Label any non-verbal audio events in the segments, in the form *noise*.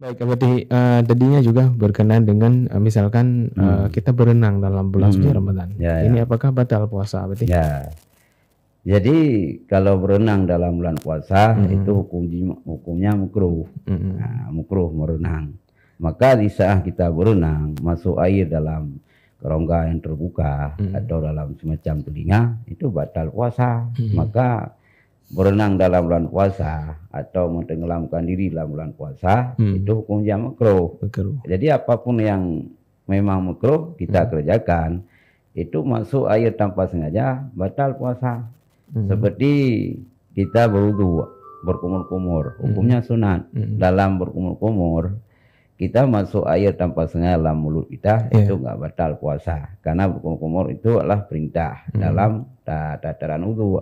Baik, berarti uh, eh, tadinya juga berkenaan dengan uh, misalkan eh, hmm. uh, kita berenang dalam bulan hmm. suci Ramadan. Ya, Ini ya. apakah batal puasa berarti? Ya. Jadi kalau berenang dalam bulan puasa hmm. itu hukum hukumnya mukruh. Hmm. Nah, mukruh merenang. Maka di saat kita berenang masuk air dalam kerongga yang terbuka hmm. atau dalam semacam telinga itu batal puasa. Hmm. Maka berenang dalam bulan puasa atau menenggelamkan diri dalam bulan puasa hmm. itu hukumnya makruh. Jadi apapun yang memang makruh kita hmm. kerjakan itu masuk air tanpa sengaja batal puasa. Hmm. Seperti kita berwudu berkumur-kumur hmm. hukumnya sunat. Hmm. Dalam berkumur-kumur kita masuk air tanpa sengaja dalam mulut kita yeah. itu nggak batal puasa karena berkumur-kumur itu adalah perintah hmm. dalam tataran wudu.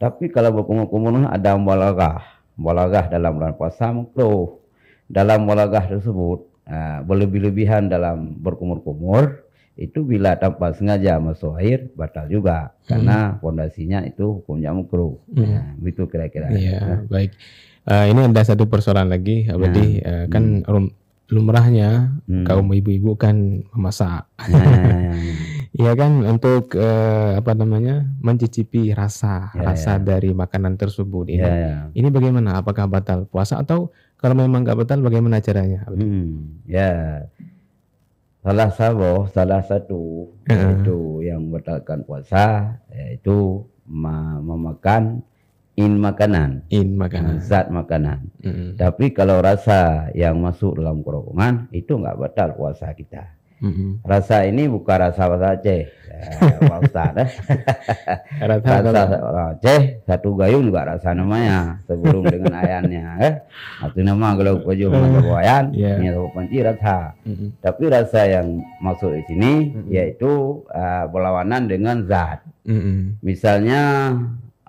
Tapi kalau berkumur-kumur ada mualagah. Mualagah dalam bulan puasa makruh. Dalam mualagah tersebut uh, berlebih-lebihan dalam berkumur-kumur itu bila tanpa sengaja masuk air batal juga hmm. karena fondasinya itu hukumnya makruh. Hmm. Nah, itu kira-kira. Iya, ya. baik. Uh, ini ada satu persoalan lagi, berarti uh, nah. eh, kan hmm. lumrahnya hmm. kaum ibu-ibu kan memasak. Nah, *laughs* Iya kan untuk uh, apa namanya mencicipi rasa ya, ya, rasa ya. dari makanan tersebut ini. Iya ya, kan? ya. Ini bagaimana? Apakah batal puasa atau kalau memang nggak batal bagaimana caranya? Hmm, ya salah satu salah satu itu yang batalkan puasa yaitu memakan in makanan, in makanan, zat makanan. Mm. Tapi kalau rasa yang masuk dalam kerongkongan itu nggak batal puasa kita hmm Rasa ini bukan rasa bahasa Aceh, *laughs* ya, Pak eh. *laughs* rasa Aceh, satu gayung juga rasa namanya, sebelum dengan ayannya. Eh? Ya. Satu nama kalau kau masuk hmm. ayan, yeah. ini panci rasa. Tapi rasa yang masuk di sini mm-hmm. yaitu uh, berlawanan dengan zat. Mm-hmm. Misalnya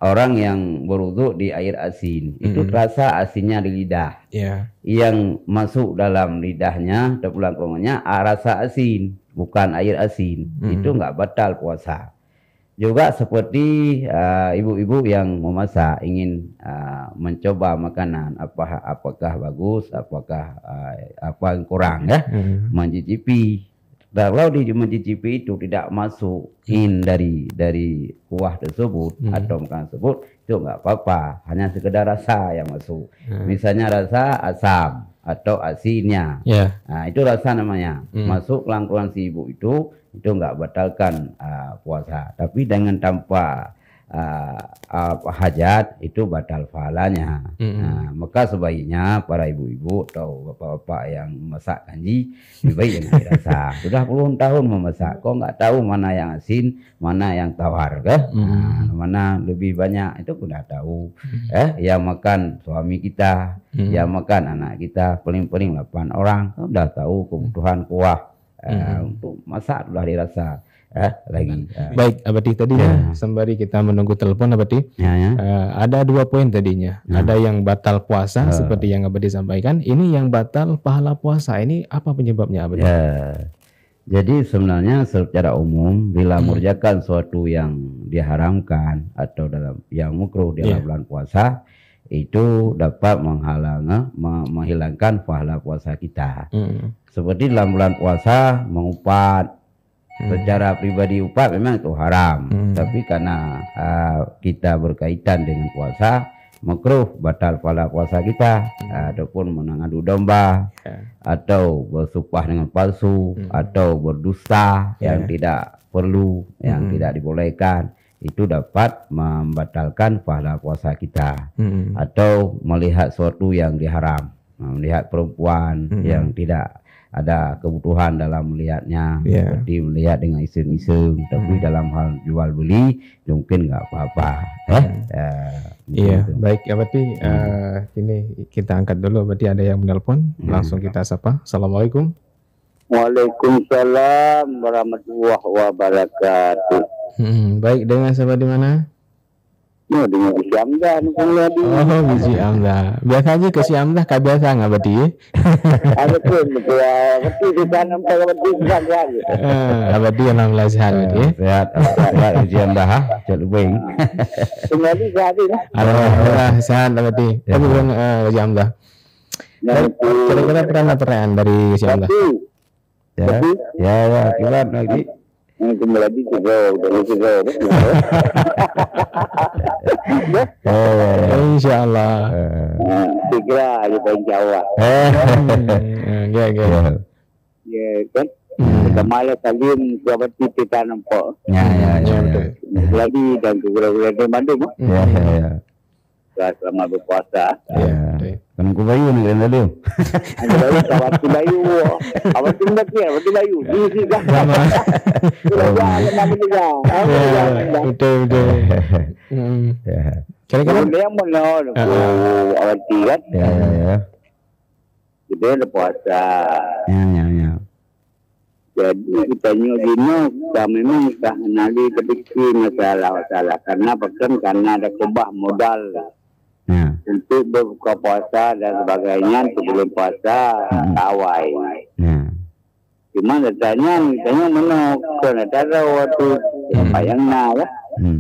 orang yang berwudu di air asin itu mm -hmm. terasa asinnya di lidah yeah. yang masuk dalam lidahnya pulang dan ke rumahnya ah, rasa asin bukan air asin mm -hmm. itu nggak batal puasa juga seperti ah, ibu-ibu uh, yang memasak ingin uh, mencoba makanan apa apakah bagus apakah uh, apa yang kurang ya mm -hmm. mencicipi dan kalau di mencicipi itu tidak masuk hmm. in dari dari kuah tersebut hmm. atau makanan tersebut itu nggak apa-apa, hanya sekedar rasa yang masuk. Hmm. Misalnya rasa asam atau asinnya, yeah. nah, itu rasa namanya hmm. masuk langkuan si ibu itu itu nggak batalkan uh, puasa, tapi dengan tanpa uh, uh, hajat itu batal falanya, Mm -hmm. nah, maka sebaiknya para ibu-ibu atau bapak-bapak yang memasak kanji lebih baik yang dirasa. *laughs* Sudah puluhan tahun memasak, kok nggak tahu mana yang asin, mana yang tawar, kah? Mm -hmm. nah, mana lebih banyak itu udah tahu. Mm -hmm. Eh, yang makan suami kita, mm -hmm. yang makan anak kita, paling-paling 8 orang, sudah tahu kebutuhan kuah. Uh, mm -hmm. untuk masak sudah dirasa eh, lagi. Uh, Baik, Abadi tadi ya. ya. sembari kita menunggu telepon Abadi. Ya, ya. Uh, ada dua poin tadinya. Ya. Ada yang batal puasa uh. seperti yang Abadi sampaikan. Ini yang batal pahala puasa. Ini apa penyebabnya Abadi? Ya. Jadi sebenarnya secara umum bila hmm. suatu yang diharamkan atau dalam yang mukruh dalam ya. bulan puasa itu dapat menghalangi menghilangkan pahala puasa kita. Hmm. Seperti dalam bulan puasa mengupat Hmm. Secara pribadi upah memang itu haram, hmm. tapi karena uh, kita berkaitan dengan puasa, makruh batal pala puasa kita hmm. ataupun menangadu domba yeah. atau bersumpah dengan palsu hmm. atau berdusta yeah. yang tidak perlu yang hmm. tidak dibolehkan itu dapat membatalkan pahala puasa kita hmm. atau melihat suatu yang diharam melihat perempuan hmm. yang tidak ada kebutuhan dalam melihatnya yeah. seperti melihat dengan iseng-iseng hmm. tapi ya. dalam hal jual beli ya mungkin nggak apa-apa ya. eh gitu. iya yeah. baik ya berarti hmm. uh, ini kita angkat dulu berarti ada yang menelpon hmm. langsung kita sapa assalamualaikum Waalaikumsalam warahmatullahi wabarakatuh. Hmm, baik dengan siapa di mana? Nah, dengan Gusi Amdah kan, Oh, Gusi *laughs* Amda. Biasanya ke si Amda kagak biasa enggak berarti? Ada ah, pun betul. Berarti ah, di sana sampai berarti di sana lagi. Eh, berarti yang enam belas hari berarti. Sehat, ah, eh, eh. sehat Gusi Amdah. Jadi baik. Kembali jadi lah. Alhamdulillah sehat berarti. Tapi bukan Gusi Amdah. Kira-kira pernah pernah dari Gusi Amda. Ya, ya, ya, kira-kira lagi kumulaji juga udah juga kan? oh iya. insya Allah nah, segera aja pengen Jawa eh ya ya ya kan Kemala salim jabat titik tanam po. Ya ya ya. Lagi dan kura-kura di Bandung. Ya ya ya selama berpuasa. Ya. Kamu ku bayu nak kena dia. Kawan bayu. Kawan ku nak dia, kawan bayu. Di sini dah. Lama. Lama nama dia. Betul betul. Iya. Kira-kira dia mana? Oh, ah, ah. awal tiga. Ya ya ya. Kita ada puasa. Ya ya ya. Jadi kita nyudino kita memang sudah kenali ketika masalah-masalah. Karena bukan karena ada kubah modal. untuk berbuka puasa dan sebagainya untuk sebelum puasa hmm. Ya. Cuma dia tanya, tanya mana kena tahu waktu hmm. apa yang nak ya? hmm.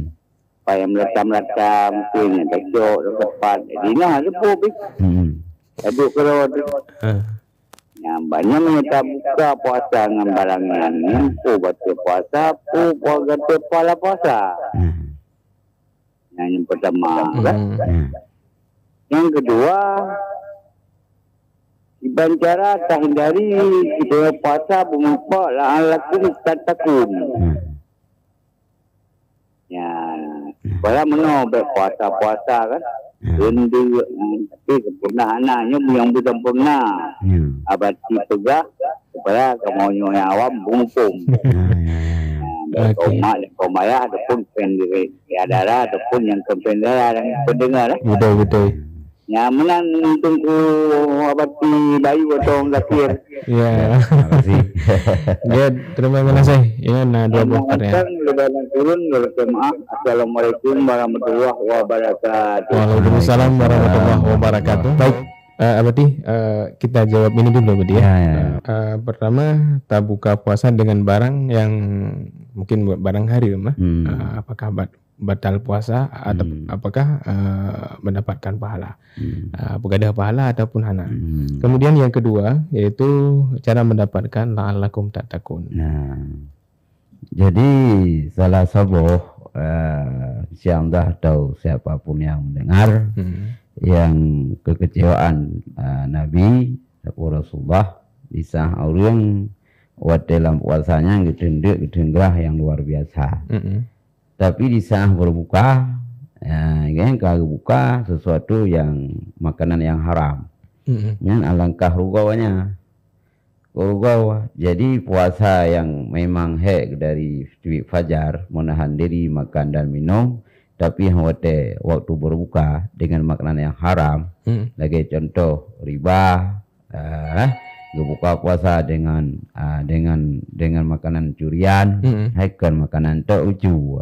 Apa yang meletak-meletak, mungkin yang tajuk, yang tepat. Jadi nak sepuluh. Hmm. Aduh kalau waktu ah. yang banyak minta buka puasa dengan barang yang ni Pu batu puasa, pu puasa tu puasa Yang hmm. yang pertama kan? Yang kedua, di Banjara tak hindari kita puasa alat la'alakum tatakun. Hmm. Ya, Bala mana puasa-puasa kan? Hmm. Rendu hmm, tapi sempurna anaknya yang bukan pernah Abad si pegah kepada kemauannya yang awam bumpung. *laughs* Ya, ya, ya, hmm, okay. Koma dan komaya ataupun pendiri adara ataupun yang kependara dan pendengar. Betul betul nyamanan tunggu apa ti bayu atau zakir iya ya terima kasih ya nah dua bulan ya lebaran turun jemaah assalamualaikum warahmatullahi wabarakatuh waalaikumsalam warahmatullahi wabarakatuh baik Uh, eh, berarti uh, eh, kita jawab ini dulu berarti ya. ya, ya. Uh, pertama, tak buka puasa dengan barang yang mungkin barang hari mah. Hmm. Uh, apakah batal puasa atau hmm. apakah uh, mendapatkan pahala hmm. uh, pahala ataupun hana hmm. kemudian yang kedua yaitu cara mendapatkan la'allakum tatakun nah jadi salah satu eh, siang dah tahu siapapun yang mendengar hmm. yang kekecewaan uh, Nabi Rasulullah bisa orang buat dalam puasanya gedendek gedenggah yang luar biasa mm -hmm tapi di saat berbuka ya, kan kalau buka sesuatu yang makanan yang haram mm-hmm. kan alangkah rugawanya rugaw jadi puasa yang memang hek dari fajar menahan diri makan dan minum tapi khawatir waktu berbuka dengan makanan yang haram mm-hmm. lagi contoh riba eh, buka puasa dengan uh, dengan dengan makanan curian, mm -hmm. makanan tak ucu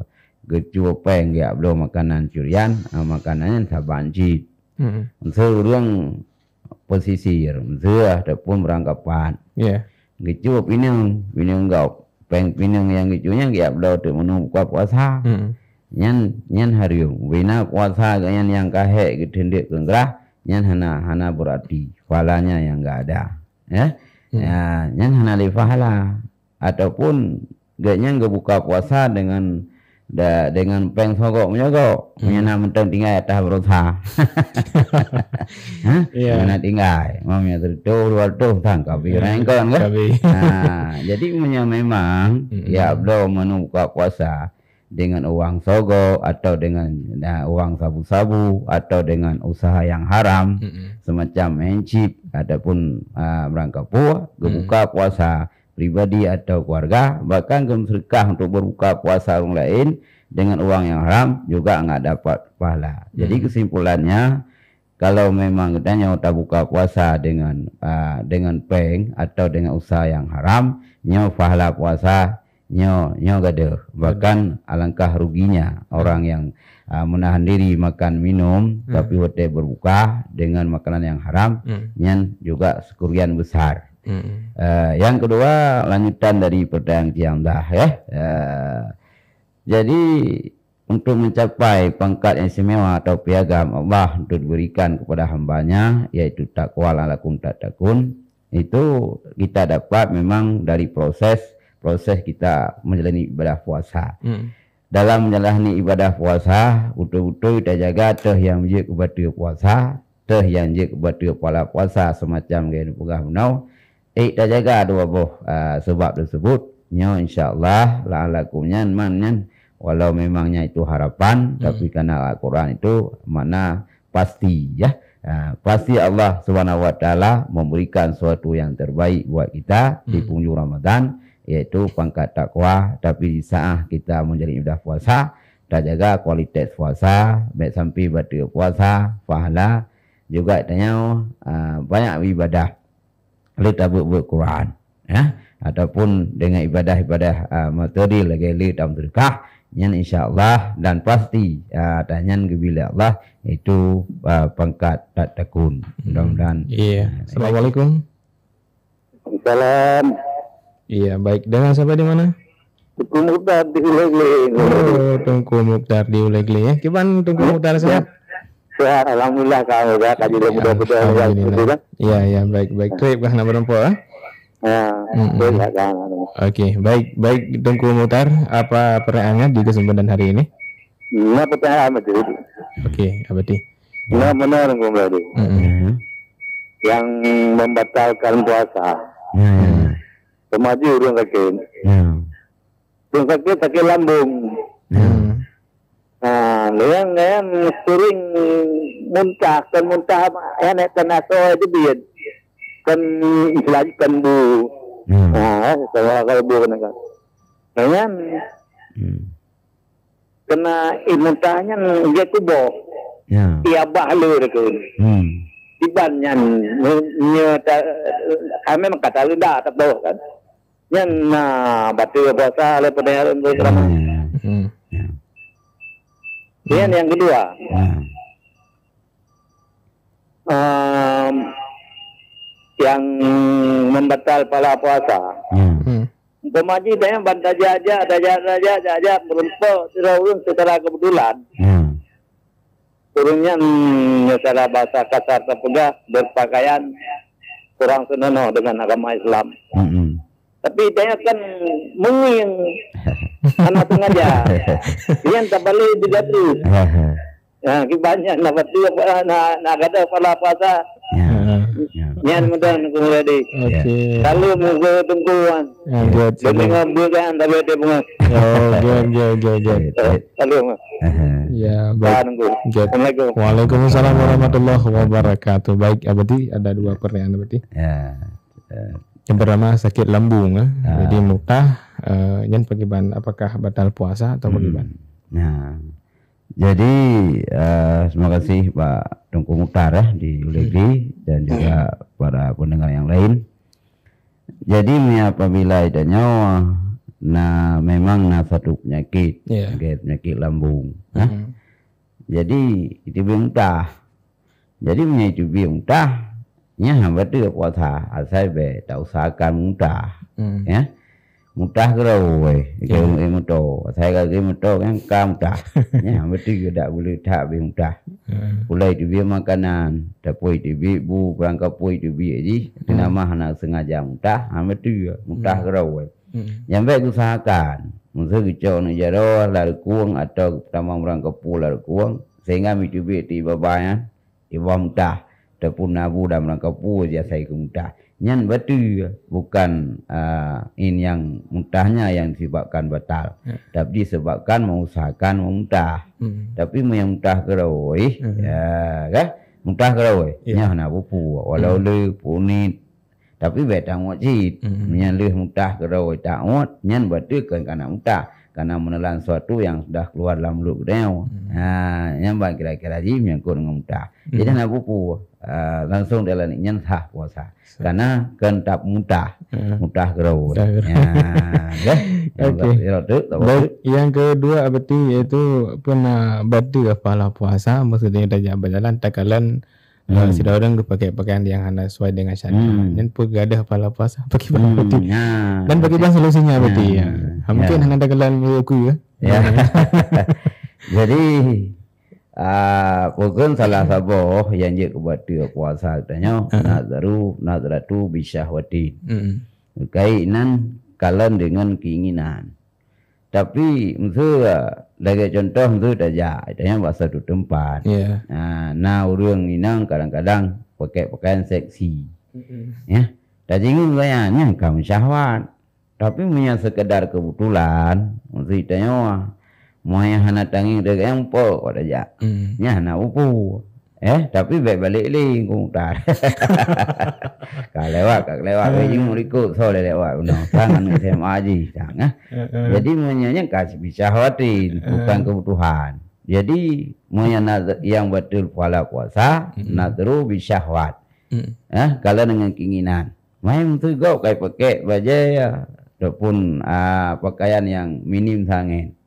kecuopeng ya bro makanan curian eh, makanannya sabanji hmm. untuk orang pesisir untuk pun berangkapan yeah. kecuop ini ini enggak peng ini yang kecuanya ya bro untuk menunggu puasa hmm. nyan nyan hariu wina puasa nyan yang kahe gedendek kengerah. nyan hana hana berarti falanya yang enggak ada ya hmm. ya nyan hana lifahala ataupun gaknya enggak buka puasa dengan da dengan peng sogok menyogo hmm. menyana menteng tinggal tah berusaha, yeah. *laughs* menyana iya. tinggal mau menyana tuh dua tuh tang kapi iya, orang kan kan nah *laughs* jadi punya memang hmm. ya beliau menuka kuasa dengan uang sogo atau dengan nah, uang sabu-sabu atau dengan usaha yang haram hmm. semacam mencip ataupun uh, merangkap buah gebuka hmm pribadi atau keluarga bahkan ke untuk berbuka puasa orang lain dengan uang yang haram juga nggak dapat pahala hmm. jadi kesimpulannya kalau memang kita nyawa tak buka puasa dengan uh, dengan peng atau dengan usaha yang haram nyawa pahala puasa nyo nyo gade bahkan alangkah ruginya orang yang uh, menahan diri makan minum hmm. tapi waktu berbuka dengan makanan yang haram hmm. nyan juga sekurian besar Hmm. Uh, yang kedua lanjutan dari pedang dah ya. Uh, jadi untuk mencapai pangkat yang istimewa atau piagam Allah untuk diberikan kepada hambanya yaitu takwa lalakum takun itu kita dapat memang dari proses proses kita menjalani ibadah puasa. Hmm. Dalam menjalani ibadah puasa, utuh-utuh kita jaga teh yang menjadi kepada puasa, teh yang menjadi kepada puasa semacam gaya nubuah menau Eh dah jaga dua apa uh, sebab tersebut. Nyo ya, insyaallah la alakum nyan man nyan. Walau memangnya itu harapan hmm. tapi karena Al-Quran itu mana pasti ya. Uh, pasti Allah swt memberikan sesuatu yang terbaik buat kita hmm. di penghujung Ramadan iaitu pangkat takwa tapi di saat kita menjadi ibadah puasa dah jaga kualitas puasa baik sampai batu puasa pahala juga tanya uh, banyak ibadah lita buku Quran ya ataupun dengan ibadah-ibadah uh, materi lagi lita berkah yang insya Allah dan pasti uh, adanya gebila Allah itu uh, pangkat tatakun hmm. mudah-mudahan iya yeah. assalamualaikum Salam. Iya baik dengan siapa di mana? Tunggu Mukhtar di Ulegli. Oh, tunggu ya. Mukhtar di Ulegli ya. Kapan tunggu Mukhtar sehat? Sehat, alhamdulillah Kang Oga. Tadi udah mudah-mudahan ya. Gitu kan? Iya, iya, baik, baik. Baik, Bang Nabarempo. Ya, -hmm. Oke, okay. baik, baik Tunggu Mutar, apa perangan di kesempatan hari ini? Nah, pertanyaan apa tuh? Oke, okay, apa di? Nah, benar Bung Mutar. Mm -hmm. Yang membatalkan puasa. Ya, yeah, ya. Yeah. urung sakit. Ya. Urung sakit, sakit lambung. Ya yang yang sering muncak kan muntah enak kena soal itu dia kan lagi kembung. bu nah kalau kalau bu kan kan yang kena imuntahnya dia kubo ya ia bahlu rekun ibannya nyata kami kata lu dah tak kan yang nah batu bahasa lepas dengar untuk Kemudian hmm. yang kedua, hmm. um, yang membatal pala puasa. Hmm. Pemaji dia bantai aja aja aja jaja, beruntung, turun secara kebetulan. Hmm. Turunnya hmm, secara bahasa kasar terpegas, berpakaian kurang senonoh dengan agama Islam. Hmm. Tapi dia kan mungkin *laughs* anak sengaja *laughs* yang perlu juga tu. Nah, banyak lah batu nak nak kata pala puasa. Ya. Yang ya. mudah nak tadi. di. Kalau nunggu tungguan. Ya, good. Dengan bukan tapi ada bunga. Oh, jom jom jom jom. Kalau Ya, baik. Assalamualaikum. Waalaikumsalam warahmatullahi wabarakatuh. Baik, berarti ada dua pertanyaan berarti. Ya. Yang pertama sakit lambung, eh. ah. jadi mutah uh, eh, yang bagaimana apakah batal puasa atau pagiban? Hmm. Nah, jadi uh, terima kasih Pak Dungkung Utara ya, eh, di Ulegri dan juga para pendengar yang lain. Jadi apabila ada nyawa, nah memang nah satu penyakit, yeah. Iya. penyakit lambung. Mm -hmm. Jadi itu bintah. Jadi menyakit bintah, ya hamba tidak puasa, asal be tak usahakan muntah, mm. ya. mudah ke lah we yeah. ke saya kata ke eh, moto kan kam mudah *laughs* ya juga tak boleh tak be mudah boleh di ya. bia makanan tapi di bia bu kurang kapoi di bia ji ya. nama anak sengaja mudah ha juga mudah ya. ke lah yang baik usahakan Masa kita nak jaroh lalu kuang atau pertama orang kepul lalu kuang sehingga mencubit di bawah ya, di bawah mudah. pun nabu dan orang kepul saya kemudah. Yang batu bukan uh, in yang muntahnya yang disebabkan batal. Yeah. Tapi disebabkan mengusahakan memuntah. Mm. Tapi yang muntah kerawai. Mm. Ya, kan? Muntah kerawai. Yeah. Yang nak pupu. Walau mm. leh punit. Tapi betang wajib. Mm. Yang leh muntah kerawai tak wajib. Yang batu kan kena muntah karena menelan sesuatu yang sudah keluar dalam mulut kita. Hmm. Ha, yang baik kira-kira di menyangkut dengan mudah. Hmm. Jadi nak buku uh, ha, langsung dalam ini yang sah puasa. Sah. Karena kentap mudah, hmm. ya. mudah ya. *laughs* kerawu. yang kedua berarti yaitu pernah berarti kepala puasa maksudnya dah berjalan tak kalan. Hmm. Si orang pakai pakaian yang anda sesuai dengan syariat hmm. dan pegadah pahala puasa bagi bang hmm, Ya. Dan bagi bang solusinya ya. berarti. Ya. ya. Mungkin ya. anda kelan aku ya. *laughs* ya. *laughs* Jadi uh, mungkin salah satu yang je buat dia puasa katanya hmm. nazaru nazaratu bisyahwati. Hmm. Kainan kalian dengan keinginan. Tapi mtu lagi contoh mtu dah ja, itu bahasa tu tempat. Yeah. Ha, nah, nah orang inang kadang-kadang pakai pakaian seksi. Mm-hmm. Ya. Tak jingin saya ni kam syahwat. Tapi punya sekedar kebetulan, mesti tanya wah, mahu yang hendak tangi dengan empo pada jah. mm. ni hendak upu. Eh, tapi balik balik lagi kung tar. *laughs* Kalewak, kalewak, ini muriku soleh lewat undang tangan SMA aja, jangan. Jadi menyanyi kasih bisa khawatir, bukan kebutuhan. Jadi maunya yang betul pola kuasa, nadru bisa khawat. Nah kalau dengan keinginan, main tuh kau kayak pakai baju ya, ataupun uh, pakaian yang minim sangen.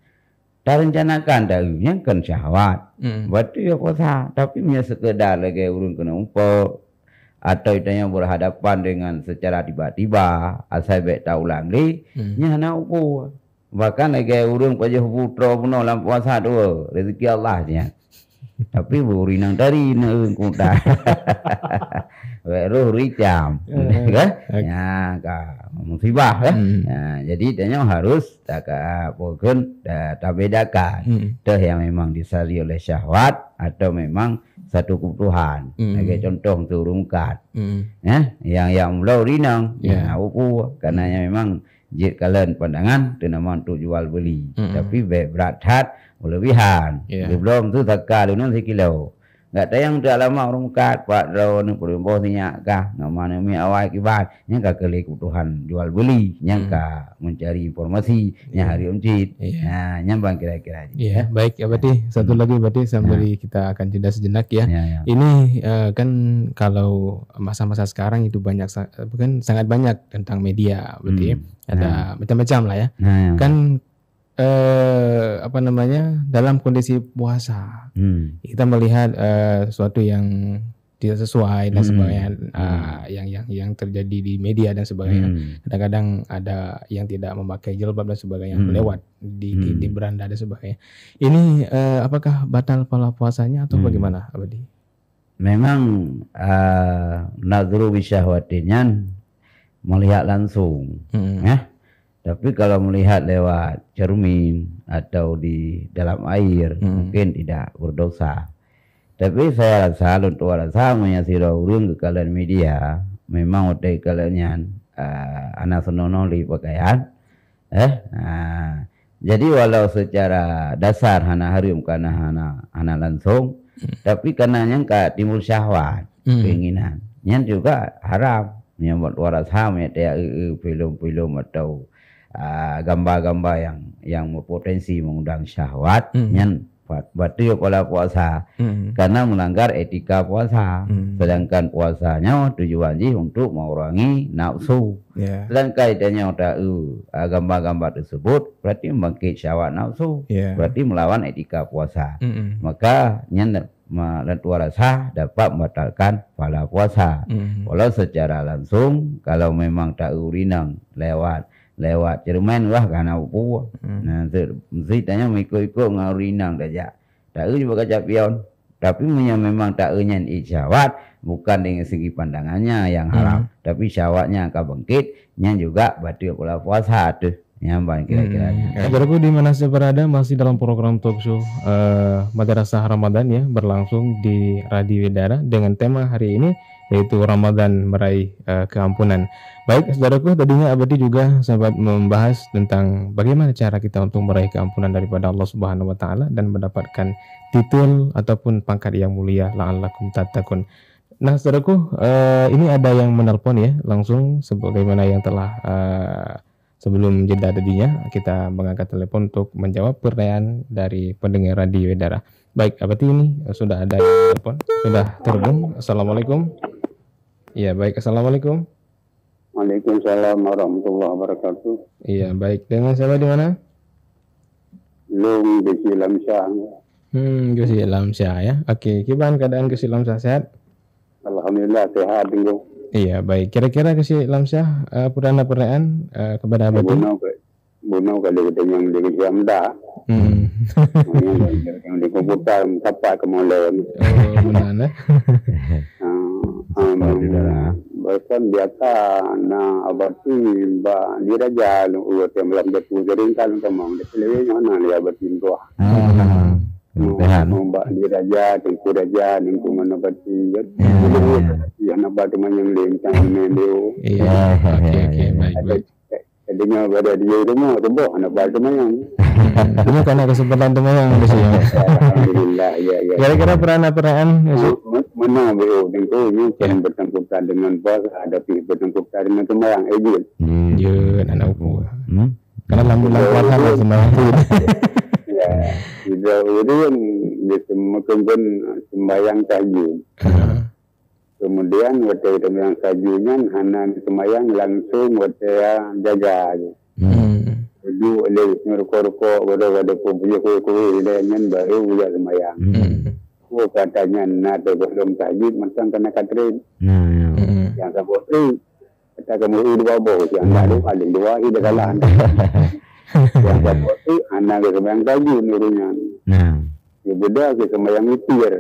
Tak rencanakan dahulunya kan syahwat. Hmm. Batu ya kuasa. tapi hanya sekedar lagi urun kena umpok atau itu yang berhadapan dengan secara tiba-tiba asal baik tahu langli hmm. nyana uku bahkan lagi urung kaje putra puno dalam puasa tu rezeki Allah nya tapi burinang dari neung kuda Weruh *laughs* ricam, eh, kan? Ya, ka musibah kan? Hmm. Nah, jadi tanya harus tak pokon eh, tak bedakan. Hmm. yang memang disari oleh syahwat atau memang satu kebutuhan Mm. Okay, contoh tu rumkat. Mm. Yeah, yang yang mulau rinang. Yeah. Yang aku. Kerana yang hmm. memang jid kalen pandangan. Itu nama untuk jual beli. Mm. Tapi berat hat. Lebihan. Yeah. Belum tu takkan. Lepas nanti kilau. nggak ada yang udah lama orang kat pak daun perimbo minyak kah namanya nama awal kibat nyangka kali Tuhan jual beli enggak hmm. mencari informasi yeah. hari umcit yeah. nah nyambang kira-kira iya baik ya berarti nah. satu lagi berarti sambil yeah. kita akan jeda sejenak ya iya, iya. ini uh, kan kalau masa-masa sekarang itu banyak kan sangat banyak tentang media berarti hmm. ada nah. macam-macam lah ya nah, iya. kan eh, apa namanya dalam kondisi puasa hmm. kita melihat eh, sesuatu yang tidak sesuai dan hmm. sebagainya ah, hmm. Uh, yang yang yang terjadi di media dan sebagainya kadang hmm. kadang-kadang ada yang tidak memakai jilbab dan sebagainya hmm. lewat di, hmm. di di hmm. beranda dan sebagainya ini uh, apakah batal pola puasanya atau hmm. bagaimana Abadi? Memang uh, nadru melihat langsung hmm. ya tapi kalau melihat lewat cermin atau di dalam air hmm. mungkin tidak berdosa. Tapi saya rasa untuk orang sama yang si urung ke kalian media memang udah kalian yang uh, anak di pakaian eh nah, jadi walau secara dasar hana harium karena hana hana langsung hmm. tapi karena nyangka timur syahwat hmm. keinginan yang juga haram yang buat waras sama ya eh, eh, film-film atau Ah, gambar-gambar uh, yang yang berpotensi mengundang syahwat mm. yang batil pola puasa mm. karena melanggar etika puasa mm. sedangkan puasanya tujuannya untuk mengurangi nafsu yeah. Ya. dan kaitannya udah uh, ah, gambar-gambar tersebut berarti membangkit syahwat nafsu yeah. berarti melawan etika puasa mm maka dan tua rasa dapat membatalkan pahala puasa. Mm-hmm. Walau secara langsung kalau memang tak urinang lewat lewat Jerman lah karena apa hmm. nanti nanti ceritanya mikro ikut ngau rinang saja tak juga kaca pion tapi memang tak yang ijawat bukan dengan segi pandangannya yang hmm. haram hmm. tapi syawatnya akan bangkit yang juga batu pula puasa tuh nyambang kira-kira hmm. -kira. Eh, di mana saya berada masih dalam program talk show uh, Madrasah Ramadan ya berlangsung di Radio Widara dengan tema hari ini yaitu Ramadan meraih uh, keampunan. Baik, saudaraku, tadinya Abadi juga sempat membahas tentang bagaimana cara kita untuk meraih keampunan daripada Allah Subhanahu wa taala dan mendapatkan titul ataupun pangkat yang mulia la'allakum tatakun. Nah, saudaraku, uh, ini ada yang menelpon ya, langsung sebagaimana yang telah uh, sebelum jeda tadinya kita mengangkat telepon untuk menjawab pertanyaan dari pendengar radio Wedara. Baik, abadi ini sudah ada yang telepon? Sudah terhubung. Assalamualaikum. Iya, baik. Assalamualaikum. Waalaikumsalam warahmatullahi wabarakatuh. Iya, baik. Dengan siapa di mana? Lum di Silamsah. Hmm, di Silamsah ya. Oke, gimana keadaan ke Silamsah sehat? Alhamdulillah sehat, Bro. Iya, baik. Kira-kira eh, eh, ke Silamsah uh, purana perayaan uh, kepada abad ini? Bunuh kalau kita yang di Silamsah. Hmm. yang di komputer, tapak kemana? Oh, benar. Ya. *laughs* ಬರ್ಕೊಂಡ್ ಬೆಕ್ಕ ನಾ ಬರ್ತಿ ಬಾ ನೀರಜ ಇವತ್ತೆ ಮಲಂಗ ತುಜರಿನ್ ಕಾಲ ಅಂತ ಮಾಮೂಲಿ ಕೆಲವೇ ನಾನು ಯಾವತ್ತಿನ tua nombak diraja tengku raja tengku mana pati Yang nampak teman yang lain kan mendo iya, iya, iya, iya. okey baik baik Jadinya pada dia itu mau tebak anak bal yang? Ini karena kesempatan temayang di sini. Alhamdulillah ya ya. Kira-kira peran-peran ya, menang WHO ini yeah. bertengkutan dengan bos hadapi bertengkutan dengan semarang eh, agent. Hmm, ya, nak nak Hmm. Karena lambu lambu kuasa lah semarang. *laughs* Ya, itu urun di semua pun sembayang tajun. Uh-huh. Kemudian waktu sembayang tajunnya kan, hanya semayang langsung waktu jaga. Hmm. Jadi oleh nyuruh korko, wadah pun punya kue kue, kan, baru Hmm aku oh, katanya na te belum tajib macam kena katrin ya, ya. Hmm. yang sabo tri kamu dua bo yang hmm. baru ada dua ini kalah hmm. *laughs* yang sabo tri anak ke sembayang tajib nirunya ya beda ke sembayang mitir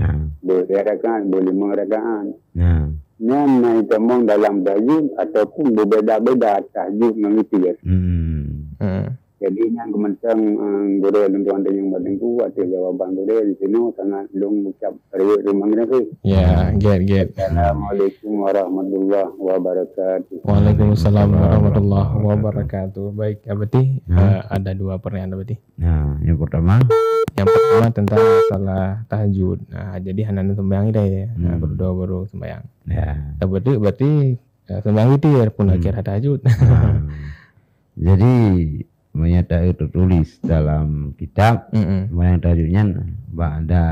ya. boleh rakaan boleh mengerekaan nah yang naik temong dalam tajib ataupun berbeda-beda tajib mengitir hmm yang kemencang eh, guru dan tuan yang badan ada jawapan jawaban gore di sini oh, sangat dong ucap riwayat rumah kita sih ya get get assalamualaikum warahmatullahi wabarakatuh waalaikumsalam warahmatullahi wabarakatuh baik apa berarti uh, ya. eh, ada dua pernyataan berarti nah ya, yang pertama yang pertama tentang masalah tahajud nah jadi hanan sembahyang deh ya nah, hmm. nah, berdoa baru sembahyang ya nah, berarti berarti eh, sembahyang itu ya pun hmm. akhir tahajud nah. *laughs* jadi menyadari tertulis dalam kitab mm yang tajuknya Mbak Anda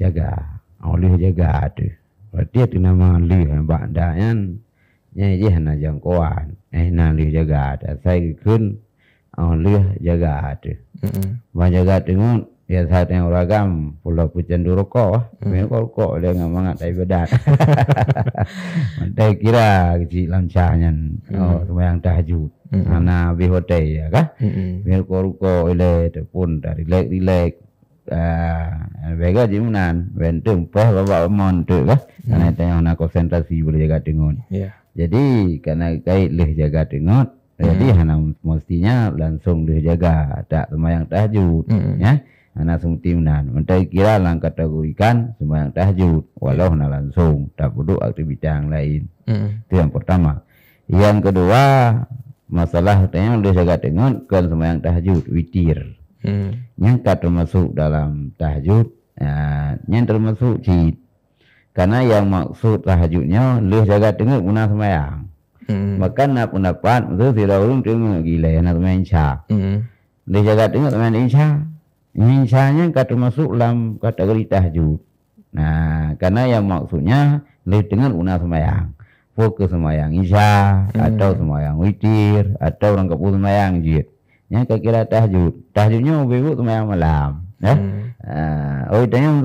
jaga oleh jaga aduh berarti ada nama lih Mbak Anda kan? yang nyanyi jangkauan eh nali jaga ada saya ikut oleh jaga aduh Mbak jaga dengan ya saat yang uragam pulau pujan dulu kok memang kok kok dia nggak mangat tapi beda tapi *laughs* kira si lancarnya, hmm. oh yang tahajud hmm. karena bihote ya kan? memang kok kok oleh pun dari lek lek ah, Bega jimunan, bentuk pas bapak mon tu hmm. Karena itu yang nak konsentrasi boleh jaga dengun. Ya. Jadi karena kait leh jaga dengun, jadi hana mestinya langsung leh jaga tak yang tahajud. Ya anak sumtimnan mentai kira lang kategorikan sembahyang tahajud walau iya. nah langsung tak perlu aktivitas yang lain mm. itu yang pertama yang kedua masalah yang sudah saya dengan kan sembahyang tahajud witir mm. yang kata termasuk dalam tahajud ya, yang termasuk cid karena yang maksud tahajudnya lu jaga tengok guna semayang. mm. maka nak pendapat itu tidak urung tengok gila yang nak main insya mm. jaga tengok sembahyang insya misalnya kata masuk dalam kategori tahajud. Nah, karena yang maksudnya lebih dengan una semayang. Fokus semayang isya hmm. atau semayang witir atau orang kepu semayang jid. Ya kira tahajud. Tahajudnya mau bebu semayang malam. Ya. Hmm. Uh, oh itu yang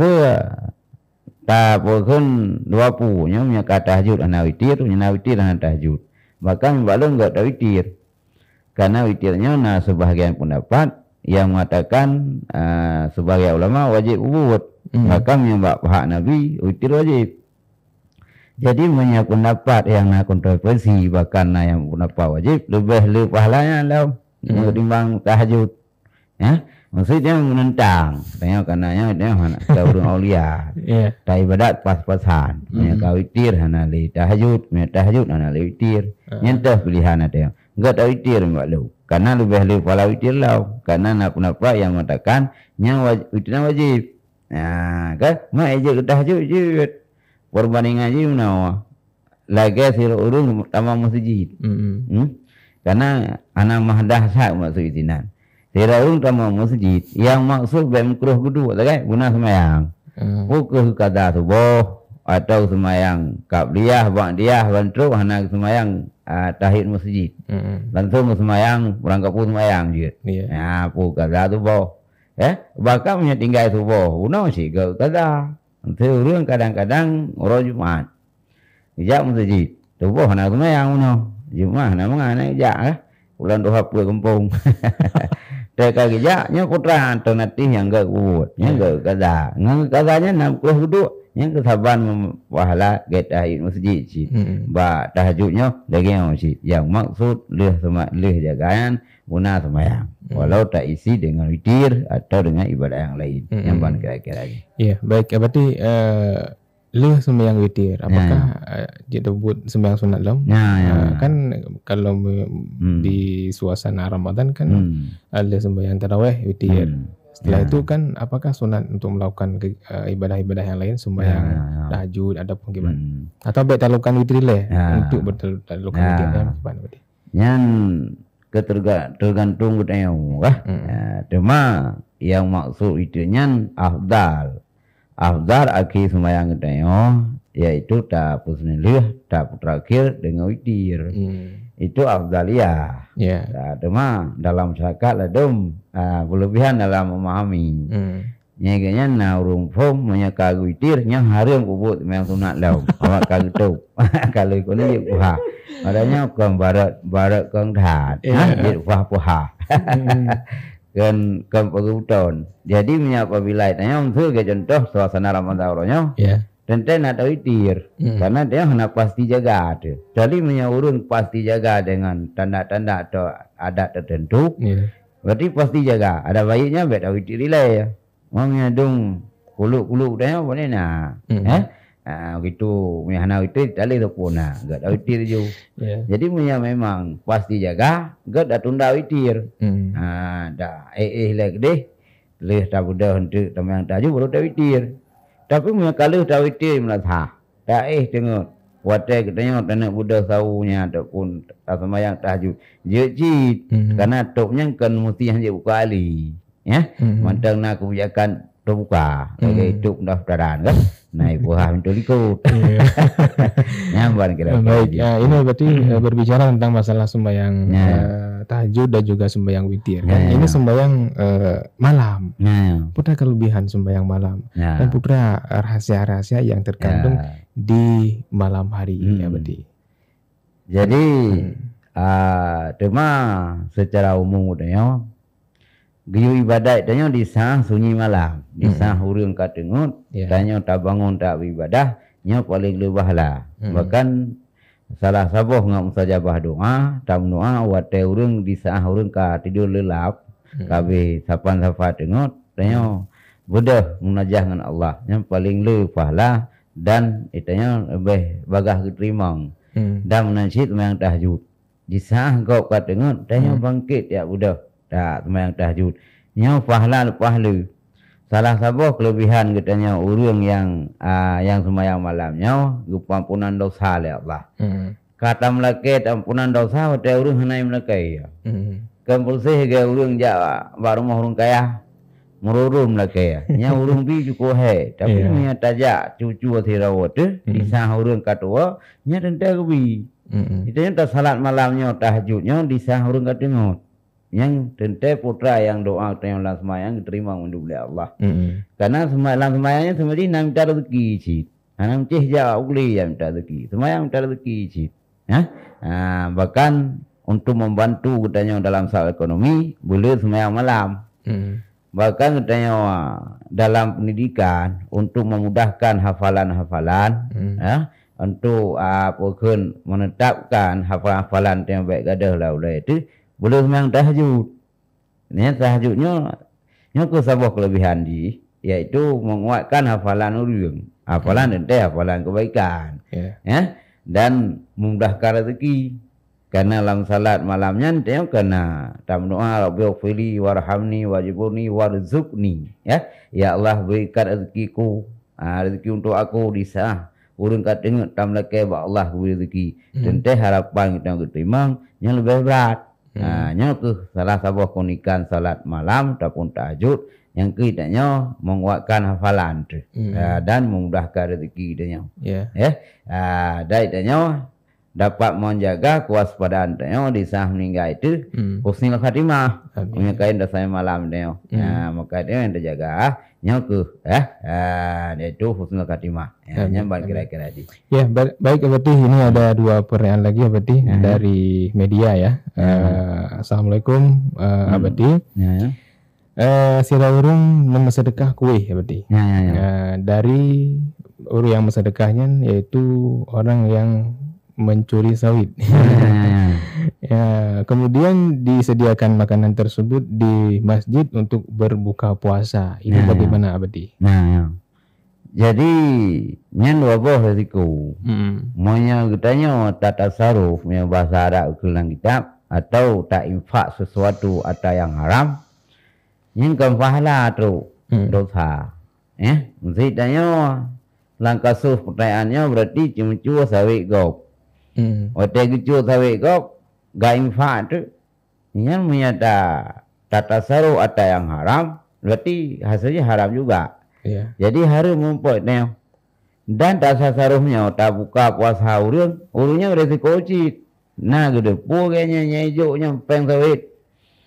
tak pun dua punya punya kata tahajud anak witir punya witir anak tahajud. Bahkan balon enggak ada witir. Karena witirnya nah sebagian pendapat yang mengatakan uh, sebagai ulama wajib ubud. Hmm. Maka menyembah hak Nabi utir wajib. Jadi punya pendapat yang kontroversi bahkan yang pendapat wajib lebih lebih pahalanya lah hmm. ketimbang tahajud. Ya, maksudnya menentang. Tanya yang dia mana tahun *laughs* aulia. yeah. Tak ibadat pas-pasan. Hmm. Punya mm. kau itir hana li tahajud, punya tahajud hana li ah. Nyentuh pilihan ada. yang Enggak tahu itir enggak lu karena lebih lebih pala witilau karena nak kenapa yang mengatakan yang wajib witina ya, wajib nah kan ma aja kita wajib perbandingan aja menawa lagi sir urung pertama masjid mm -hmm. karena anak mahdah sah masuk izinan sir urung pertama masjid yang maksud bem kruh kudu lagi kan? guna semayang mm. Oh, kata kata subuh atau semayang bang diah bantu anak semayang Ah, tahid masjid. Mm -hmm. Langsung semayang, berangkat pun semayang je. Yeah. Ya, apa kata tu boh. Eh, bakal punya tinggal tu boh. Uno si ke kata. Nanti urung kadang-kadang orang Jumat. Ijak masjid. Tu boh nak semayang uno. Jumat nak mengana ijak lah. Eh? Ulan doha pula kempung. Teka *laughs* ijaknya putra antar nanti yang gak kuat. Yang gak kata. Yang kata nya nak kuah duduk yang ke saban wahala geta hayu masjid ci hmm. ba tahajudnya lagi yang ci yang maksud leh sama leh jagaan guna sama yang hmm. walau tak isi dengan witir atau dengan ibadah yang lain hmm. yang ban kira-kira ya yeah, baik eh, berarti uh, leh yang witir ya. apakah eh, dia disebut sembahyang sunat lam ya, ya, ah, ya, kan kalau di suasana ramadan kan hmm. leh sembahyang tarawih witir Setelah ya. itu kan apakah sunat untuk melakukan eh, ibadah-ibadah yang lain sembahyang yang ya, ya. tahajud ataupun gimana? Hmm. Atau baik talukan witri lah ya. ya. untuk bertalukan ya. witri gimana berarti? Yang ketergantung ketengu lah. Hmm. Ya, cuma yang maksud yang afdal. Afdal aki sembahyang ketengu yaitu tak pusnilih, tak terakhir dengan witir. Hmm itu afdaliyah. Yeah. Ya, cuma dalam zakat ledum uh, berlebihan dalam memahami. Mm. Nyeganya na urung pom punya kaguitir yang hari yang kubut memang sunat lau *laughs* awak kagutup *laughs* kalau ikut ni puha Padanya kang barat barat kang dhat yeah. ha puha puha *laughs* kan kan peguton jadi punya apabila itu contoh suasana Ramadan orangnya yeah renten atau itir hmm. karena dia hendak pasti jaga ada dari menyurun pasti jaga dengan tanda-tanda atau adat tertentu yeah. berarti pasti jaga ada baiknya bet atau lah ya Mengandung dong kuluk-kuluk dah boleh nak hmm. eh Ha, ah, gitu punya anak itu tali tu puna gak ada itir juga. Ya. yeah. jadi punya memang pasti jaga gak ada tunda itir hmm. dah eh eh lek deh leh tak budak hentuk teman tak ju baru tak itir Tapi punya kalau tahu itu yang melasa. Tak eh tengok. Wadah kita tengok tanah budak sahunya ataupun tak sama yang tahajud. Dia mhm. topnya kan mesti yang dia buka alih. Ya. Mm Mantang nak kebijakan tu buka. Mm -hmm. Okay, itu kan. naik wah mentoliko nyaman kira baik ya ini berarti hmm. eh, berbicara tentang masalah sembahyang nah. uh, tahajud dan juga sembahyang witir kan nah, ini sembahyang uh, malam nah. putra kelebihan sembahyang malam nah. dan putra rahasia-rahasia yang terkandung nah. di malam hari ya, hmm. ya berarti jadi hmm. uh, cuma secara umum udah ya Geyu ibadat tanya di sah sunyi malam, di hmm. sah hmm. hurung kat tengut, yeah. tanya tak bangun tak ibadah, nya paling lebah lah. Hmm. Bahkan salah sabah ngam sajabah doa, tam doa wa te hurung di sah hurung ka tidur lelap, hmm. kabe sapan sapa tengut, tanya hmm. bedah munajah dengan Allah, nya paling lebah lah dan itanya eh, lebih bagah diterima. Hmm. Dan menasihat memang tahajud. Di sah kau kat tengut, tanya hmm. bangkit ya budak. Tak semayang tahajud. Nyau pahala pahlu. Salah sabah kelebihan katanya orang yang uh, yang semayang malamnya. Gupa ampunan dosa oleh Allah. Hmm. Kata melekat ampunan dosa. Kata orang hanai melekat. Ya. Hmm. Kempulsih ke orang jawa. Baru mah orang kaya. Merurum lah kaya. *laughs* Nya urung bi cukup hai. Tapi yeah. nya tajak cucu wa sirawa tu. Mm. Disah urung katua. Nya tentu ke bi. Mm -hmm. Itu nya tak salat malamnya tahajudnya. Disah urung katua yang tentu putra yang doa yang dalam semayang diterima untuk beliau Allah. Mm-hmm. Karena semayang semayangnya sendiri nak minta rezeki isi. Karena ha, mencih jauh boleh yang minta rezeki. Semayang minta rezeki isi. Ya? Ha? Nah, ha, bahkan untuk membantu kita yang dalam soal ekonomi boleh semayang malam. Mm-hmm. Bahkan katanya ah, dalam pendidikan untuk memudahkan hafalan-hafalan. Mm-hmm. Ya? Untuk uh, menetapkan hafalan-hafalan yang baik gadah oleh itu boleh semang tahajud. Ini tahajudnya, ini aku sabah kelebihan di, iaitu menguatkan hafalan urung. Hafalan yeah. Hmm. hafalan kebaikan. Yeah. Ya. Dan memudahkan rezeki. Karena dalam salat malamnya nanti yang kena. Tak menu'ah, Rabbi Ufili, Warhamni, Wajiburni, Warzukni. Ya. Ya Allah, berikan rezekiku. Ha, rezeki untuk aku di sah. Urung kat tengok, tak melakai, Allah beri rezeki. Hmm. Tentu harapan kita terima, yang lebih berat hanya ke salah sebuah kunikan salat malam ataupun tahajud yang kitanya menguatkan hafalan tu hmm. uh, dan memudahkan rezeki dia yeah. ya ya uh, dan dapat menjaga kewaspadaan dia di saat meninggal itu hmm. husnul khatimah punya kain dah saya malam dia hmm. uh, maka dia yang terjaga nyoku eh? ah, ya eh, itu husnul katimah ya, ya kira-kira di ya baik ya, berarti ini ada dua pertanyaan lagi ya, berarti ya. dari media ya, ya. Uh, assalamualaikum uh, hmm. abadi ya, ya. Uh, siraurung memesedekah kue ya berarti ya, ya, ya. Uh, dari orang yang mesedekahnya yaitu orang yang mencuri sawit. *laughs* Ya, ya, ya, ya, kemudian disediakan makanan tersebut di masjid untuk berbuka puasa. Ini ya, bagaimana abadi? Nah, ya. jadi nyan wabah Maunya hmm. maunya kitanya tata saruf, yang bahasa ada ukuran kitab atau tak infak sesuatu atau yang haram, nyan kan tu hmm. dosa. Ya, mesti tanya langkah suh pertanyaannya berarti cuma cua sawit gop. Wate hmm. gicu tawe ko gaim fat nyan munya ta tata saru ada yang haram berarti hasilnya haram juga. Yeah. Jadi harus mumpoi neo. Dan tak sasaruhnya, tak buka puas haur, urunya resiko cit. Nah, gede pu kayaknya nyejo nya peng sawit.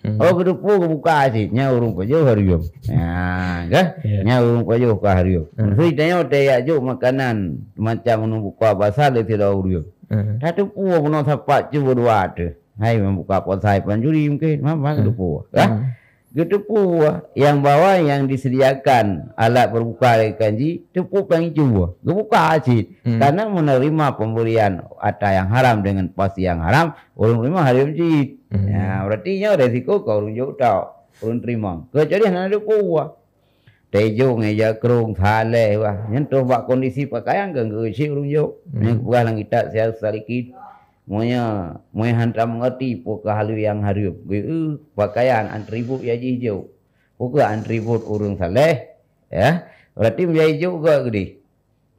Mm. Oh, gede pu buka sih, nya urung kojo hariyo. Nah, kah? Yeah. Nya urung kojo ka hariyo. Mm. Sui tanya teh ya, kan? ya. jo hmm. makanan macam nu buka basa le tidak hariyo. Mm. Eh. Oh, hmm. Satu pua ya? pun orang sepat cuba dua tu. Hai membuka kotai panjuri mungkin. Mampu hmm. satu pua. Ha? Hmm. Gitu pua yang bawa yang disediakan alat berbuka dari kanji. Itu pua yang cuba. Gebuka hasil. Hmm. Karena menerima pemberian ada yang haram dengan pasti yang haram. Orang menerima haram cuci. Hmm. Ya, berarti resiko kau rujuk tau. Orang terima. Kecuali anak-anak pua. Tejung ya kerung saleh wah. Yang tu buat kondisi pakaian ke ke si urung jo. Hmm. Yang hmm. kurang langit tak sia sedikit. Moya moya hantar mengerti puka halu yang harup. Gue eh, pakaian atribut ya jijo. Puka atribut urung saleh. Ya. Berarti dia hijau ke gede.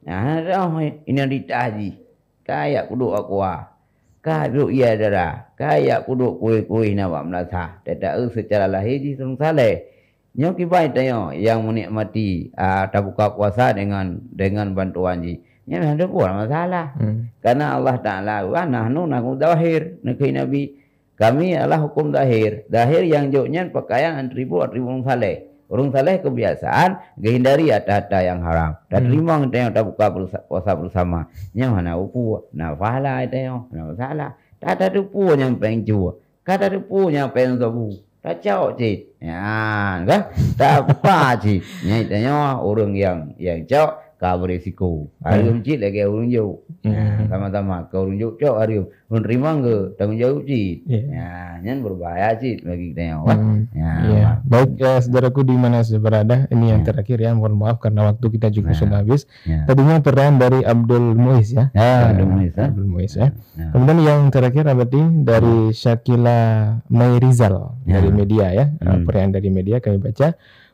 Nah, dah ini yang ditaji. Kaya kudu aku ah. Kaya kudu iya darah. Kaya kudu kuih-kuih nak buat melasah. Tidak eh, secara lahir di sung saleh. Nyok ibai tayo yang menikmati ada ah, uh, buka puasa dengan dengan bantuan ji. Ya ada pun masalah. Hmm. Karena Allah Taala wa nahnu nakum zahir nakai nabi. Kami adalah hukum dahir dahir yang joknya pakaian atribut atribut orang saleh. Orang saleh kebiasaan menghindari ada-ada yang haram. Dan hmm. terima hmm. tayo tak buka puasa bersama. Nya mana upu na fala tayo na masalah. Tak ada pun yang pengjua. Kata ada pun yang pengzabu. Kacau sih. Ya, enggak. Tak apa sih. Nyanyi tanya orang yang yang cok kabur beresiko, Hari hmm. cik lagi urung jauh. Hmm. Sama-sama ke urung jauh cok hari urung terima ke tanggung jauh cik. Yeah. Ya, ini ya, berbahaya cik bagi kita yang hmm. Ya, yeah. Baik ya, saudaraku di mana saya berada, ini yang ya. terakhir ya, mohon maaf karena waktu kita juga yeah. sudah habis. Yeah. Tadinya peran dari Abdul Muiz ya. Ya, eh, Abdul Muiz ya. Abdul Muiz ya. Yeah. Ya. Kemudian yang terakhir berarti dari Syakila Mayrizal Yeah. dari media ya. Eh, hmm. Peran dari media kami baca.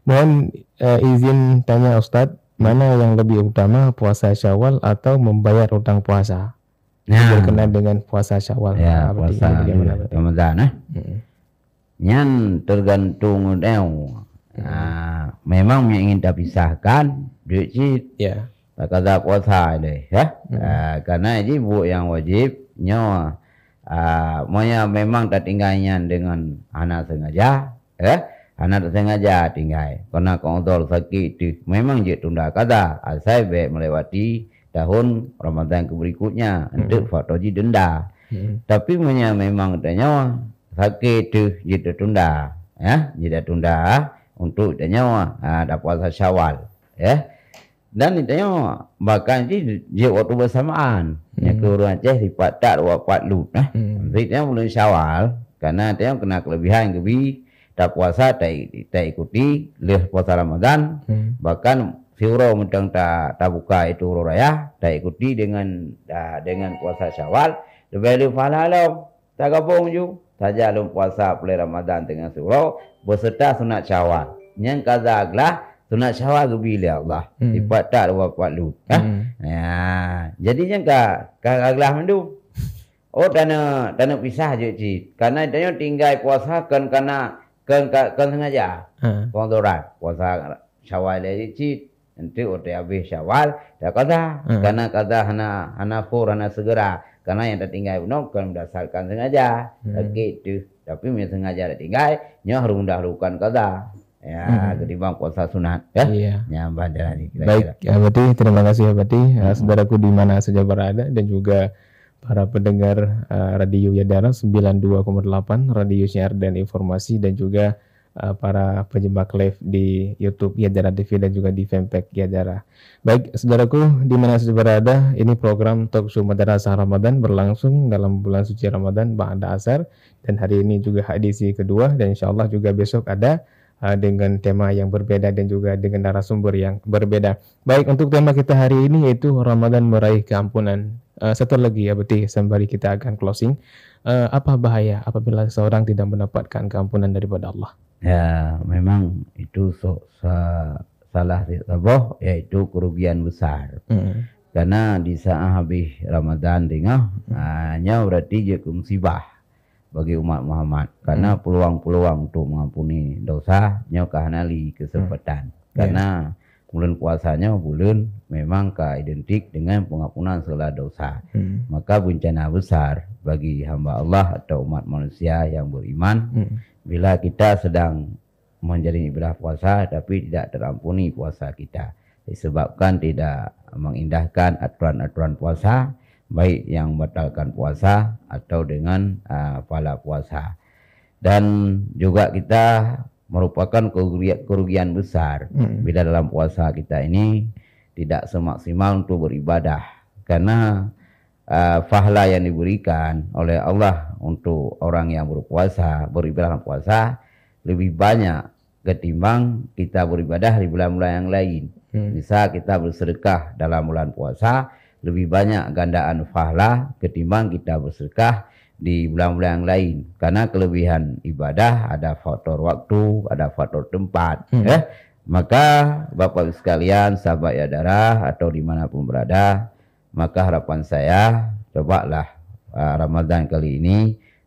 Mohon uh, izin tanya Ustadz mana yang lebih utama puasa Syawal atau membayar utang puasa? Nah, berkenaan dengan puasa Syawal. Ya, puasa. Ramadan nah. Yang tergantung deo. Nah, memang yang ingin dipisahkan duit si ya. Tak puasa deh ya. Hmm. Uh, karena ini bu yang wajib nyawa. Uh, ah, Maya memang tak tinggalnya dengan anak sengaja ya. anak sengaja tinggal karena kontrol sakit memang je tunda kata ah, saya be melewati tahun Ramadan ke berikutnya hmm. untuk hmm. fatoji denda hmm. tapi punya memang tanya sakit tu je tunda ya je tunda untuk tanya ha, dah puasa syawal ya dan ditanya bahkan di je waktu bersamaan hmm. yang keluar Aceh di Patat wa Patlut nah eh. hmm. dia mulai syawal karena dia kena kelebihan lebih tak puasa tak, tak ikuti lepas puasa Ramadan hmm. bahkan siuro mendang tak tak buka itu raya tak ikuti dengan uh, dengan puasa Syawal lebih lu falalom tak gabung ju saja lu puasa bulan Ramadan dengan siuro beserta sunat Syawal yang kazaglah sunat Syawal tu bila ya Allah hmm. tiap tak lu buat lu kan? hmm. ya jadi yang ka kazaglah mendu Oh, dana dana pisah je, Cik. Karena dia tinggal puasa kan karena kan kan sengaja kan puasa syawal dari cit nanti udah habis syawal dah kada karena kada hana hana fur hana segera karena yang tertinggal ibnu kan berdasarkan sengaja lagi itu tapi misalnya sengaja tertinggal nya harus mendahulukan kata, Ya, hmm. ketimbang puasa sunat ya. Iya. nyambah jalan ini. Baik, ya berarti terima kasih ya hmm. saudaraku di mana saja berada dan juga para pendengar uh, Radio Yadara 92,8 Radio Syiar dan Informasi dan juga uh, para penjebak live di YouTube Yadara TV dan juga di fanpage Yadara. Baik, saudaraku, di mana saja berada, ini program Talk Show Madrasah Ramadan berlangsung dalam bulan suci Ramadan Ba'da Asar dan hari ini juga edisi kedua dan insyaallah juga besok ada eh, dengan tema yang berbeda dan juga dengan narasumber yang berbeda. Baik, untuk tema kita hari ini yaitu Ramadan meraih keampunan Uh, satu lagi ya berarti sembari kita akan closing. Uh, apa bahaya apabila seorang tidak mendapatkan keampunan daripada Allah? Ya, memang itu so, so, salah satu yaitu kerugian besar. Hmm. Karena di saat habis Ramadan tengah hmm. hanya berarti jadi musibah bagi umat Muhammad. Karena hmm. peluang-peluang hmm. untuk mengampuni dosa nya kahanali kesempatan. Hmm. Ya. Karena yeah. Kemudian puasanya bulan memang ka identik dengan pengampunan segala dosa. Hmm. Maka bencana besar bagi hamba Allah atau umat manusia yang beriman hmm. bila kita sedang menjadi ibadah puasa tapi tidak terampuni puasa kita disebabkan tidak mengindahkan aturan-aturan puasa baik yang membatalkan puasa atau dengan uh, ah, pala puasa dan juga kita merupakan kerugian, besar. Hmm. Bila dalam puasa kita ini tidak semaksimal untuk beribadah karena uh, eh, fahla yang diberikan oleh Allah untuk orang yang berpuasa beribadah dalam puasa lebih banyak ketimbang kita beribadah di bulan-bulan yang lain. Hmm. Bisa kita bersedekah dalam bulan puasa lebih banyak gandaan fahla ketimbang kita bersedekah di bulan-bulan yang lain karena kelebihan ibadah ada faktor waktu ada faktor tempat hmm. ya maka bapak sekalian sahabat ya darah atau dimanapun berada maka harapan saya cobalah uh, Ramadan kali ini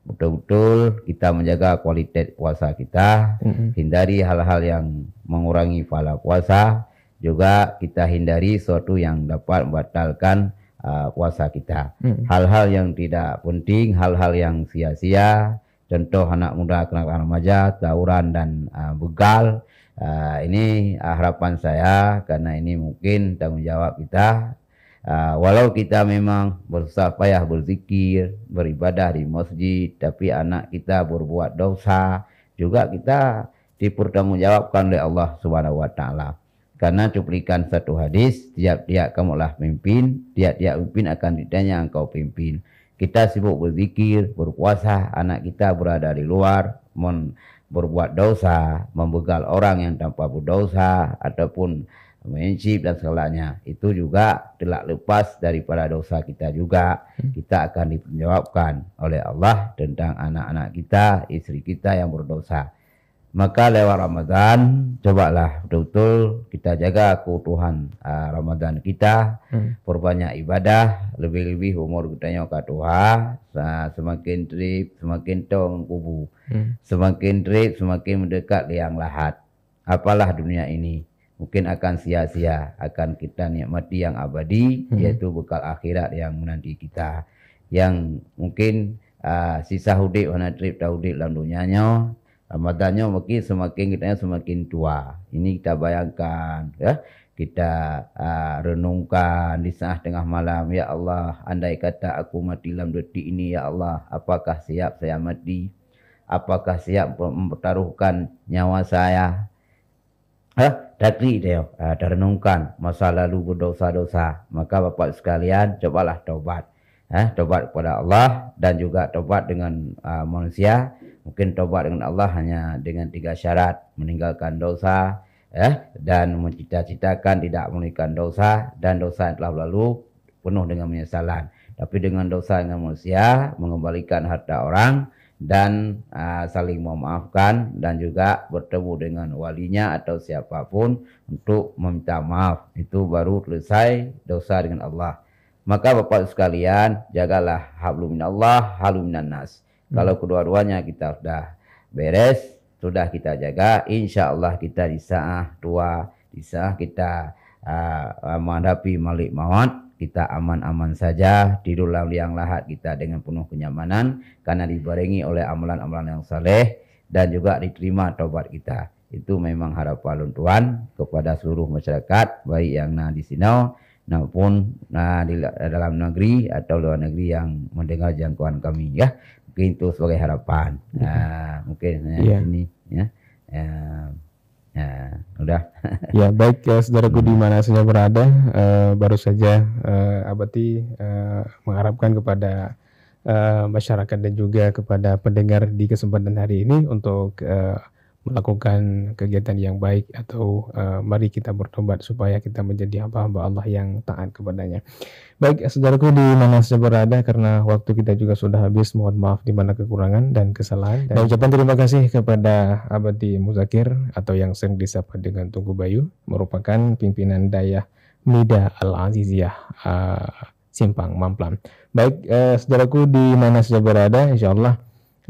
betul-betul kita menjaga kualitas puasa kita hmm. hindari hal-hal yang mengurangi pahala puasa juga kita hindari suatu yang dapat membatalkan uh, puasa kita. hal hmm. Hal-hal yang tidak penting, hal-hal yang sia-sia, contoh anak muda, anak remaja, tawuran dan uh, begal. Uh, ini uh, harapan saya karena ini mungkin tanggung jawab kita. Uh, walau kita memang berusaha payah berzikir, beribadah di masjid, tapi anak kita berbuat dosa, juga kita dipertanggungjawabkan oleh Allah Subhanahu wa taala. Karena cuplikan satu hadis, tiap-tiap kamu lah pimpin, tiap-tiap pimpin akan ditanya engkau pimpin. Kita sibuk berzikir, berpuasa, anak kita berada di luar, men berbuat dosa, membegal orang yang tanpa berdosa, ataupun mencip dan segalanya. Itu juga telah lepas daripada dosa kita juga. Hmm. Kita akan dijawabkan oleh Allah tentang anak-anak kita, istri kita yang berdosa maka lewat Ramadan cobalah betul-betul kita jaga keutuhan uh, Ramadan kita hmm. perbanyak ibadah lebih-lebih umur kita nyoka Tuhan semakin trip semakin tong kubu hmm. semakin trip semakin mendekat liang lahat apalah dunia ini mungkin akan sia-sia akan kita nikmati yang abadi hmm. yaitu bekal akhirat yang menanti kita yang mungkin uh, sisa hudik mana trip tahu dalam dunianya Ramadannya mungkin semakin kita semakin tua. Ini kita bayangkan ya. Kita uh, renungkan di saat tengah malam, ya Allah, andai kata aku mati dalam detik ini ya Allah, apakah siap saya mati? Apakah siap mempertaruhkan nyawa saya? Hah? Tadi dia uh, renungkan masa lalu berdosa-dosa. Maka Bapak sekalian, cobalah tobat. Eh, tobat kepada Allah dan juga tobat dengan uh, manusia Mungkin tobat dengan Allah hanya dengan tiga syarat, meninggalkan dosa, eh, dan mencita-citakan tidak meninggalkan dosa dan dosa yang telah lalu penuh dengan penyesalan. Tapi dengan dosa yang manusia, mengembalikan harta orang dan uh, saling memaafkan dan juga bertemu dengan walinya atau siapapun untuk meminta maaf. Itu baru selesai dosa dengan Allah. Maka Bapak sekalian, jagalah hablum Allah halum nas. Hmm. Kalau kedua-duanya kita sudah beres, sudah kita jaga, insya Allah kita di saat ah, tua, di saat kita uh, menghadapi malik maut, kita aman-aman saja di dalam liang lahat kita dengan penuh kenyamanan karena dibarengi oleh amalan-amalan yang saleh dan juga diterima tobat kita. Itu memang harapan Tuhan kepada seluruh masyarakat baik yang nah di Sinau maupun nah di dalam negeri atau luar negeri yang mendengar jangkauan kami ya pintu sebagai harapan. Uh, mungkin ya, yeah. ini ya. ya. Ya, udah. *laughs* ya, baik ya saudaraku di hmm. mana saja berada, uh, baru saja uh, Abati uh, mengharapkan kepada uh, masyarakat dan juga kepada pendengar di kesempatan hari ini untuk uh, melakukan kegiatan yang baik atau uh, mari kita bertobat supaya kita menjadi hamba-hamba Allah yang taat kepadanya. Baik, saudaraku di mana saja berada karena waktu kita juga sudah habis, mohon maaf di mana kekurangan dan kesalahan. Dan, dan ucapan terima kasih kepada Abadi Muzakir atau yang sering disapa dengan Tunggu Bayu, merupakan pimpinan Daya Mida Al-Aziziyah uh, Simpang Mamplam. Baik, uh, saudaraku di mana saja berada, insya Allah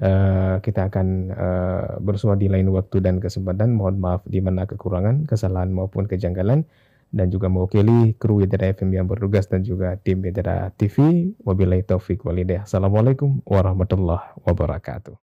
Uh, kita akan uh, bersua di lain waktu dan kesempatan. Mohon maaf di mana kekurangan, kesalahan maupun kejanggalan dan juga mewakili kru Yedera FM yang bertugas dan juga tim Yedera TV. Wabillahi taufik Walidah. Assalamualaikum warahmatullahi wabarakatuh.